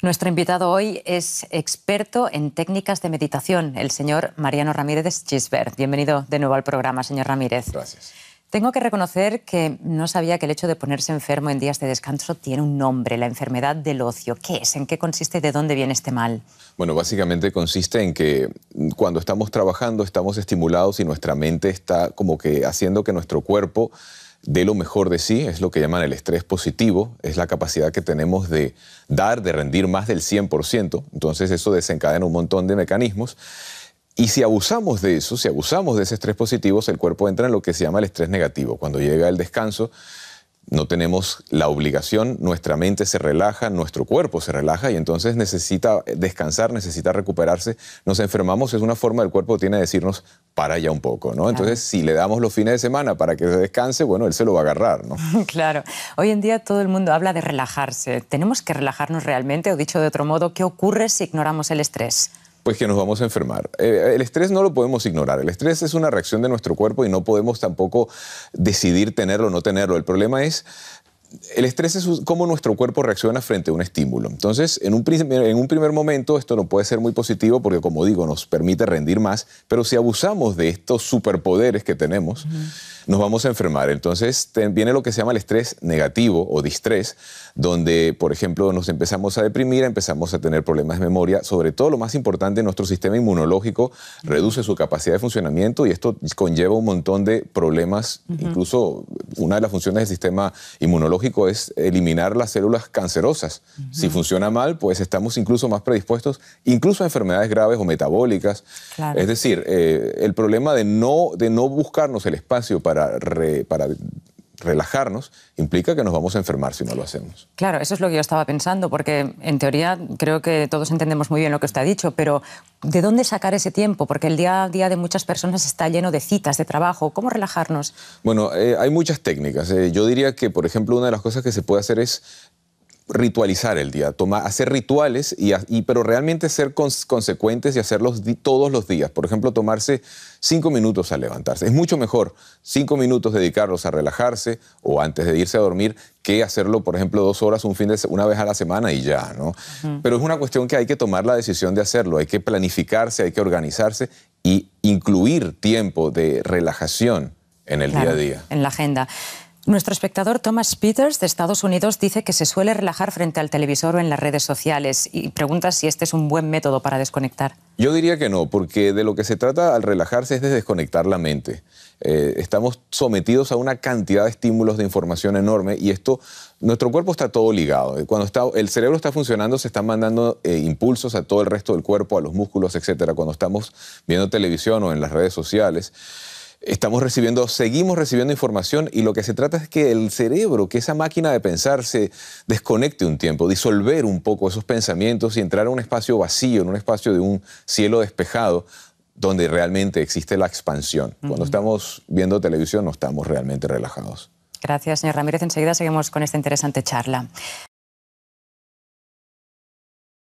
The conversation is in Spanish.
Nuestro invitado hoy es experto en técnicas de meditación, el señor Mariano Ramírez Gisbert. Bienvenido de nuevo al programa, señor Ramírez. Gracias. Tengo que reconocer que no sabía que el hecho de ponerse enfermo en días de descanso tiene un nombre, la enfermedad del ocio. ¿Qué es? ¿En qué consiste de dónde viene este mal? Bueno, básicamente consiste en que cuando estamos trabajando estamos estimulados y nuestra mente está como que haciendo que nuestro cuerpo de lo mejor de sí, es lo que llaman el estrés positivo, es la capacidad que tenemos de dar, de rendir más del 100%, entonces eso desencadena un montón de mecanismos. Y si abusamos de eso, si abusamos de ese estrés positivo, el cuerpo entra en lo que se llama el estrés negativo. Cuando llega el descanso, no tenemos la obligación, nuestra mente se relaja, nuestro cuerpo se relaja y entonces necesita descansar, necesita recuperarse, nos enfermamos, es una forma del cuerpo tiene de decirnos, para ya un poco, ¿no? Entonces, si le damos los fines de semana para que se descanse, bueno, él se lo va a agarrar, ¿no? claro. Hoy en día todo el mundo habla de relajarse. ¿Tenemos que relajarnos realmente? O dicho de otro modo, ¿qué ocurre si ignoramos el estrés? pues que nos vamos a enfermar. Eh, el estrés no lo podemos ignorar. El estrés es una reacción de nuestro cuerpo y no podemos tampoco decidir tenerlo o no tenerlo. El problema es el estrés es cómo nuestro cuerpo reacciona frente a un estímulo. Entonces, en un, primer, en un primer momento esto no puede ser muy positivo porque, como digo, nos permite rendir más, pero si abusamos de estos superpoderes que tenemos, nos vamos a enfermar. Entonces, viene lo que se llama el estrés negativo o distrés, donde, por ejemplo, nos empezamos a deprimir, empezamos a tener problemas de memoria, sobre todo lo más importante, nuestro sistema inmunológico reduce su capacidad de funcionamiento y esto conlleva un montón de problemas, incluso una de las funciones del sistema inmunológico es eliminar las células cancerosas. Si funciona mal, pues estamos incluso más predispuestos, incluso a enfermedades graves o metabólicas. Es decir, eh, el problema de no, de no buscarnos el espacio para, para relajarnos implica que nos vamos a enfermar si no lo hacemos. Claro, eso es lo que yo estaba pensando, porque en teoría creo que todos entendemos muy bien lo que usted ha dicho, pero ¿de dónde sacar ese tiempo? Porque el día a día de muchas personas está lleno de citas, de trabajo. ¿Cómo relajarnos? Bueno, eh, hay muchas técnicas. Eh. yo diría que, por ejemplo, una de las cosas que se puede hacer es ritualizar el día, tomar, hacer rituales, y, pero realmente ser consecuentes y hacerlos todos los días. Por ejemplo, tomarse cinco minutos al levantarse. Es mucho mejor cinco minutos dedicarlos a relajarse o antes de irse a dormir que hacerlo, por ejemplo, dos horas un fin de una vez a la semana y ya, ¿no? Pero es una cuestión que hay que tomar la decisión de hacerlo, hay que planificarse, hay que organizarse y incluir tiempo de relajación en el día a día. En la agenda. Nuestro espectador Thomas Peters de Estados Unidos dice que se suele relajar frente al televisor o en las redes sociales y pregunta si este es un buen método para desconectar. Yo diría que no, porque de lo que se trata al relajarse es de desconectar la mente. Eh, estamos sometidos a una cantidad de estímulos de información enorme y esto, nuestro cuerpo está todo ligado. Cuando el cerebro está funcionando, se están mandando eh, impulsos a todo el resto del cuerpo, a los músculos, etcétera. Cuando estamos viendo televisión o en las redes sociales estamos recibiendo, seguimos recibiendo información y lo que se trata es que el cerebro, que esa máquina de pensar se desconecte un tiempo, disolver un poco esos pensamientos y entrar a un espacio vacío, en un espacio de un cielo despejado donde realmente existe la expansión. Cuando estamos viendo televisión no estamos realmente relajados. Gracias, señor Ramírez. Enseguida seguimos con esta interesante charla.